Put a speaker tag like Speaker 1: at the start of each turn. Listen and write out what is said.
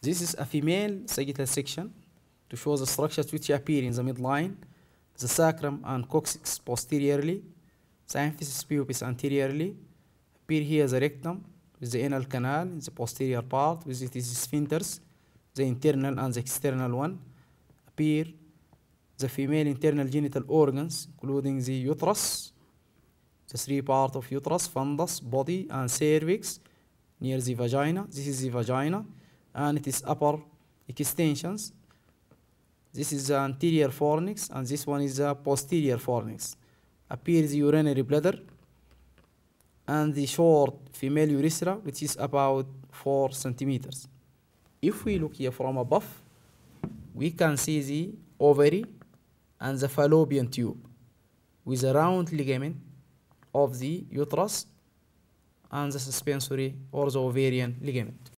Speaker 1: This is a female sagittal section to show the structures which appear in the midline, the sacrum and coccyx posteriorly, the symphysis pubis anteriorly, appear here the rectum with the anal canal in the posterior part with it is sphincters, the internal and the external one, appear the female internal genital organs including the uterus, the three parts of uterus, fundus, body and cervix near the vagina, this is the vagina, and it is upper extensions. This is the anterior fornix and this one is the posterior fornix. Appears urinary bladder and the short female urethra which is about 4 centimeters. If we look here from above, we can see the ovary and the fallopian tube with a round ligament of the uterus and the suspensory or the ovarian ligament.